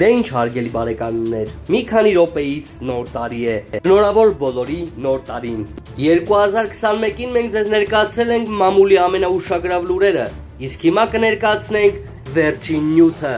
Դե ինչ հարգելի բարեկամներ, մի քանի րոպեից նոր տարի է։ Շնորհավոր բոլորի նոր տարին։ 2021-ին մենք ձեզ ներկայացրել ենք մամուլի ամենաուշագրավ լուրերը, իսկ հիմա կներկայացնենք վերջին նյութը։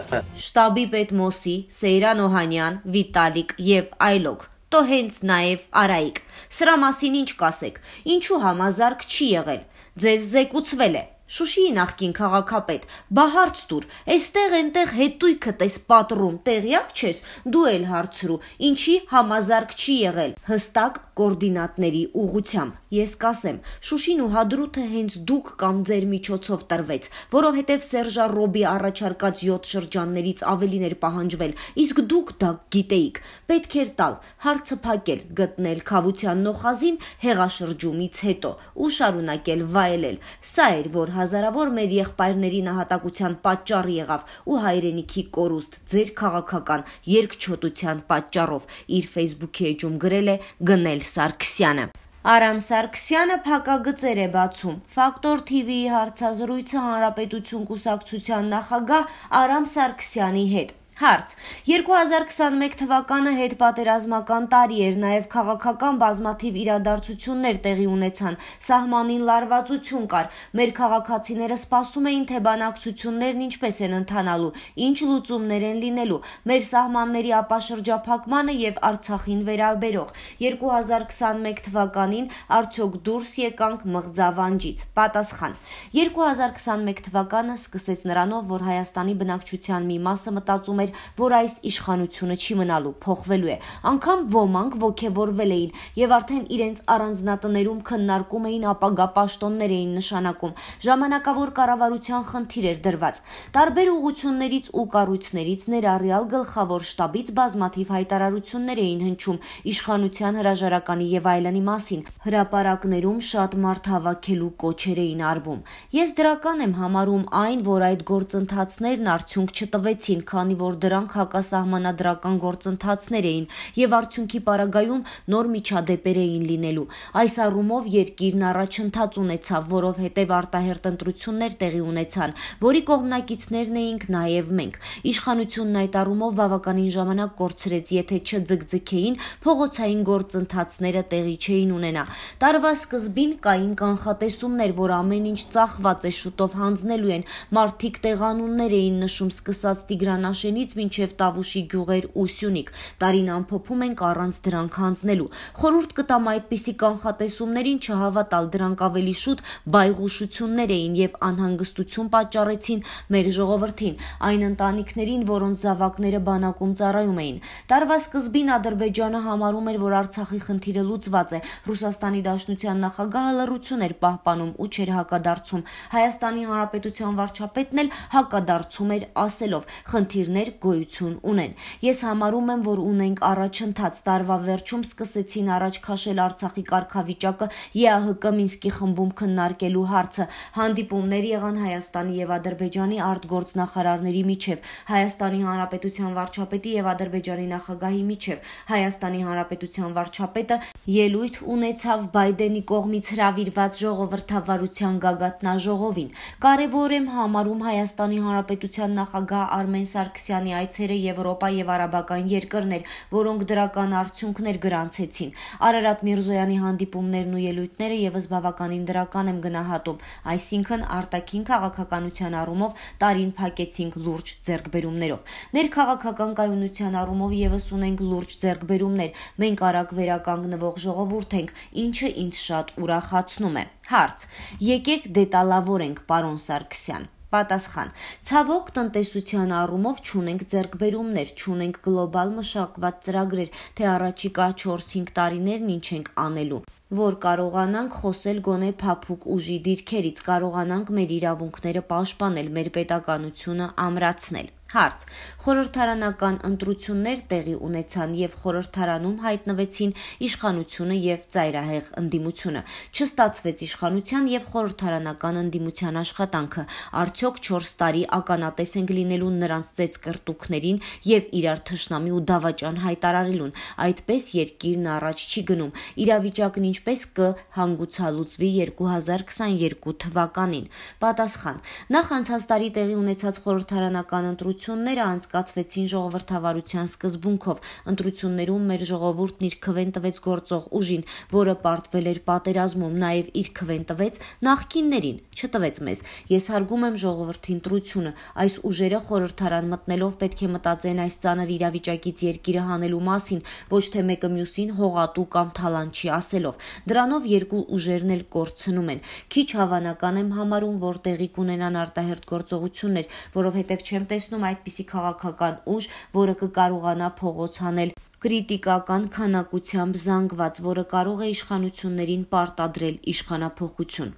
Շտաբի պետ Մոսի, Սեյրան Օհանյան, Վիտալիկ եւ այլոք, તો հենց նաեւ Արայիկ։ Սրա մասին ինչ կասեք։ Ինչու համազարգ չի եղել։ Ձեզ զեկուցվել է Շուշիի նախկին քաղաքապետ, բա հարց տուր, այստեղ այնտեղ հետույքդ էս պատռում, տեղյակ չես, դու էլ հարցրու, ինչի համազարգ չի եղել։ Հստակ կոորդինատների ուղությամբ։ Ես կասեմ, Շուշին ու Հադրութը հենց դուք կամ ձեր միջոցով տրվեց, որովհետև Սերժա Ռոբի առաջարկած 7 շրջաններից ավելին էր պահանջվել, իսկ դուք դա գիտեիք։ Պետք էր տալ, հարցը փակել, գտնել Խավության նոխազին հեղաշրջումից հետո ու շարունակել վայելել։ Սա էր, որ հազարավոր մեր եղբայրների նահատակության պատճառ եղավ ու հայրենիքի կորուստ ձեր քաղաքական երկչոտության պատճառով իր Facebook-ի էջում գրել է գնել Սարգսյանը։ Արամ Սարգսյանը փակագծեր է բացում։ Ֆակտոր TV-ի հարցազրույցը Հանրապետություն կուսակցության նախագահ Արամ Սարգսյանի հետ Հարց. 2021 թվականը հետպատերազմական տարի էր, նաև քաղաքական բազմաթիվ իրադարձություններ տեղի ունեցան, սահմանին լարվածություն կար։ Մեր քաղաքացիները սպասում էին, թե բանակցություններն ինչպես են ընթանալու, ինչ լուծումներ են լինելու։ Մեր սահմանների ապաշրջափակմանը եւ Արցախին վերաբերող 2021 թվականին արդյոք դուրս եկանք մղձավանջից։ Պատասխան. 2021 թվականը սկսեց նրանով, որ Հայաստանի բնակչության մի մասը մտածում էր էր, որ այս իշխանությունը չի մնալու, փոխվելու է։ Անկամ ոմանք ողքեվորվել էին եւ արդեն իրենց առանձնատներում քննարկում էին ապագա պաշտոններ էին նշանակում։ Ժամանակավոր կառավարության խնդիր էր դրված։ Տարբեր ուղություններից ու կառույցներից ներառյալ գլխավոր շտաբից բազմաթիվ հայտարարություններ էին հնչում իշխանության հրաժարականի եւ այլնի մասին։ Հրապարակներում շատ մարդ հավաքելու կոչեր էին արվում։ Ես դրական եմ համարում այն, որ այդ գործընթացներն արդյունք չտվեցին, քանի որ որ դրանք հակասահմանադրական գործընթացներ էին եւ արդյունքի պարագայում նոր միջադեպեր էին լինելու։ Այս առումով երկիրն առաջընթաց ունեցավ, որով հետեւ արտահերտ ընտրություններ տեղի ունեցան, որի կողմնակիցներն էինք նաեւ մենք։ Իշխանությունն այդ առումով բավականին ժամանակ կորցրեց, եթե չձգձգեին, փողոցային գործընթացները տեղի չէին ունենա։ Տարվա սկզբին կային կանխատեսումներ, որ ամեն ինչ ծախված է շուտով հանձնելու են։ Մարտիկ տեղանուններ էին նշում սկսած Տիգրանաշենից Գյումրիից մինչև Տավուշի գյուղեր ու Սյունիք։ Տարին ամփոփում ենք առանց դրանք հանձնելու։ Խորհուրդ կտամ այդպիսի կանխատեսումներին չհավատալ, դրանք ավելի շուտ բայղուշություններ էին եւ անհանգստություն պատճառեցին մեր ժողովրդին, այն ընտանիքներին, որոնց զավակները բանակում ծառայում էին։ Տարվա սկզբին Ադրբեջանը համարում էր, որ Արցախի խնդիրը լուծված է։ Ռուսաստանի Դաշնության նախագահը լրություն էր պահպանում ու չէր հակադարձում։ Հայաստանի Հանրապետության վարչապետն էլ հակադարձում էր ասելով. «Խնդիրներ գոյություն ունեն։ Ես համարում եմ, որ ունենք առաջընթաց տարվա վերջում սկսեցին առաջ քաշել Արցախի կարգավիճակը ԵԱՀԿ Մինսկի խմբում քննարկելու հարցը։ Հանդիպումներ եղան Հայաստանի եւ Ադրբեջանի արտգործնախարարների միջև, Հայաստանի Հանրապետության վարչապետի եւ Ադրբեջանի նախագահի միջև։ Հայաստանի Հանրապետության վարչապետը ելույթ ունեցավ Բայդենի կողմից հրավիրված ժողովրդավարության գագաթնաժողովին։ Կարևոր եմ համարում Հայաստանի Հանրապետության նախագահ Արմեն Սարգսյան Սարգսյանի այցերը Եվրոպա եւ արաբական երկրներ, որոնք դրական արդյունքներ գրանցեցին։ Արարատ Միրզոյանի հանդիպումներն ու ելույթները եւս բավականին դրական եմ գնահատում, այսինքն արտաքին քաղաքականության առումով տարին փակեցինք լուրջ ձեռքբերումներով։ Ներքաղաքական կայունության առումով եւս ունենք լուրջ ձեռքբերումներ։ Մենք արագ վերականգնվող ժողովուրդ ենք, ինչը ինձ շատ ուրախացնում է։ Հարց. Եկեք դետալավորենք, պարոն Սարգսյան։ Պատասխան. Ցավոք տնտեսության առումով ճունենք ձեռքբերումներ, ճունենք գլոբալ մշակված ծրագրեր, թե առաջիկա 4-5 տարիներն ինչ ենք անելու որ կարողանանք խոսել գոնե փափուկ ուժի դիրքերից, կարողանանք մեր իրավունքները պաշտպանել, մեր պետականությունը ամրացնել։ Հարց. Խորհրդարանական ընտրություններ տեղի ունեցան եւ խորհրդարանում հայտնվեցին իշխանությունը եւ ծայրահեղ ընդդիմությունը։ Չստացվեց իշխանության եւ խորհրդարանական ընդդիմության աշխատանքը։ Արդյոք 4 տարի ականատես ենք լինելու նրանց ծեծ կրտուքներին եւ իրար թշնամի ու դավաճան հայտարարելուն։ Այդպես երկիրն առաջ չի գնում։ Իրավիճակն ինչպես կհանգուցալուծվի 2022 թվականին։ Պատասխան. Նախ անցած տարի տեղի ունեցած խորհրդարանական ընտրությունները ընտրությունները անցկացվեցին ժողովրդավարության սկզբունքով։ Ընտրություններում մեր ժողովուրդն իր քվեն տվեց գործող ուժին, որը պարտվել էր պատերազմում, նաև իր քվեն տվեց նախկիններին, չտվեց մեզ։ Ես հարգում եմ ժողովրդի ընտրությունը։ Այս ուժերը խորհրդարան մտնելով պետք է մտածեն այս ցաներ իրավիճակից երկիրը հանելու մասին, ոչ թե մեկը մյուսին հողատու կամ թալանչի ասելով։ Դրանով երկու ուժերն էլ կորցնում են։ Քիչ հավանական եմ համարում, որ տեղի կունենան արտահերտ գործողություններ, որովհետև չեմ տեսնում այդպիսի քաղաքական ուժ, որը կկարողանա փողոց հանել կրիտիկական քանակությամբ զանգված, որը կարող է իշխանություններին պարտադրել իշխանապողություն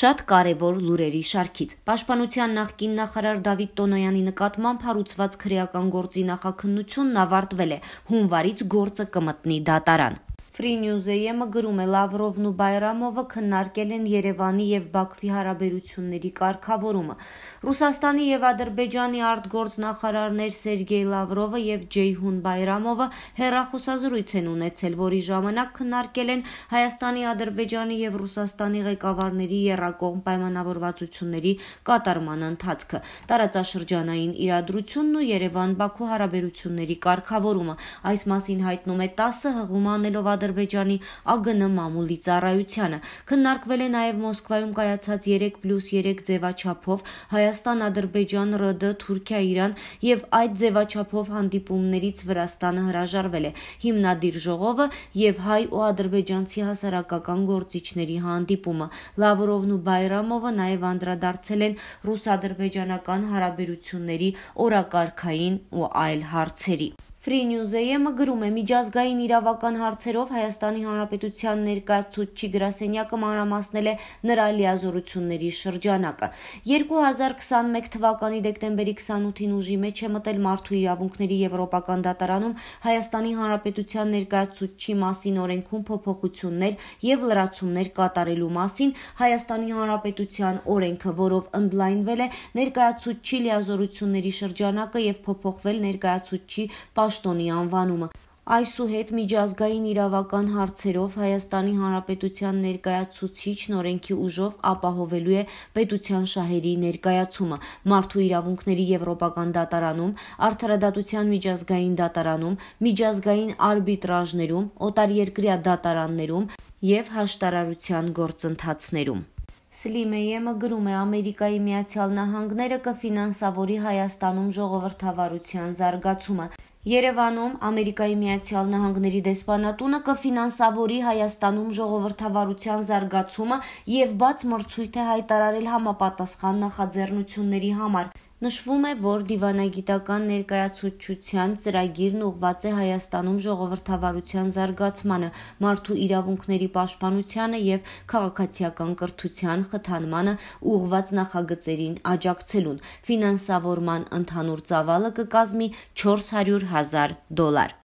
շատ կարևոր լուրերի շարքից։ Պաշտպանության նախկին նախարար Դավիթ Տոնոյանի նկատմամբ հարուցված քրեական գործի նախաքննությունն ավարտվել է։ Հունվարից գործը կմտնի դատարան։ Free News AM-ը գրում է Լավրովն ու Բայրամովը քննարկել են Երևանի եւ Բաքվի հարաբերությունների կարգավորումը։ Ռուսաստանի եւ Ադրբեջանի արտգործնախարարներ Սերգեյ Լավրովը եւ Ջեյհուն Բայրամովը հերախոսազրույց են ունեցել, որի ժամանակ քննարկել են Հայաստանի, Ադրբեջանի եւ Ռուսաստանի ղեկավարների երրակողմ պայմանավորվածությունների կատարման ընթացքը, տարածաշրջանային իրադրությունն ու Երևան-Բաքու հարաբերությունների կարգավորումը։ Այս մասին հայտնում է 10 հղում անելով Ադրբեջանի ԱԳՆ մամուլի ծառայությանը։ Քննարկվել է նաև Մոսկվայում կայացած 3+3 ձևաչափով Հայաստան-Ադրբեջան ՌԴ Թուրքիա-Իրան եւ այդ ձևաչափով հանդիպումներից Վրաստանը հրաժարվել է։ Հիմնադիր ժողովը եւ հայ ու ադրբեջանցի հասարակական գործիչների հանդիպումը։ Լավրովն ու Բայրամովը նաև անդրադարձել են ռուս-ադրբեջանական հարաբերությունների օրակարգային ու այլ հարցերի։ Free News-ը գրում է միջազգային իրավական հարցերով Հայաստանի Հանրապետության ներկայացուցչի գրասենյակը մանրամասնել է նրա լիազորությունների շրջանակը։ 2021 թվականի դեկտեմբերի 28-ին ուժի մեջ է մտել Մարդու իրավունքների Եվրոպական դատարանում Հայաստանի Հանրապետության ներկայացուցչի մասին օրենքում փոփոխություններ եւ լրացումներ կատարելու մասին Հայաստանի Հանրապետության օրենքը, որով ընդլայնվել է ներկայացուցչի լիազորությունների շրջանակը եւ փոփոխվել ներկայացուցչի պաշտոնի անվանումը։ Այսուհետ միջազգային իրավական հարցերով Հայաստանի Հանրապետության ներկայացուցիչ նորենքի ուժով ապահովելու է պետության շահերի ներկայացումը Մարդու իրավունքների Եվրոպական դատարանում, Արդարադատության միջազգային դատարանում, միջազգային արբիտրաժներում, օտարերկրյա դատարաններում եւ հաշտարարության գործընթացներում։ Սլիմեյեմը գրում է Ամերիկայի Միացյալ Նահանգները կֆինանսավորի Հայաստանում ժողովրդավարության զարգացումը։ Երևանում Ամերիկայի Միացյալ Նահանգների դեսպանատունը կֆինանսավորի Հայաստանում ժողովրդավարության զարգացումը եւ բաց մրցույթ է հայտարարել համապատասխան նախաձեռնությունների համար։ Նշվում է, որ դիվանագիտական ներկայացուցչության ծրագիրն ուղղված է Հայաստանում ժողովրդավարության զարգացմանը, մարդու իրավունքների պաշտպանությանը եւ քաղաքացիական կրթության խթանմանը ուղղված նախագծերին աջակցելուն։ Ֆինանսավորման ընդհանուր ծավալը կկազմի 400 000 դոլար։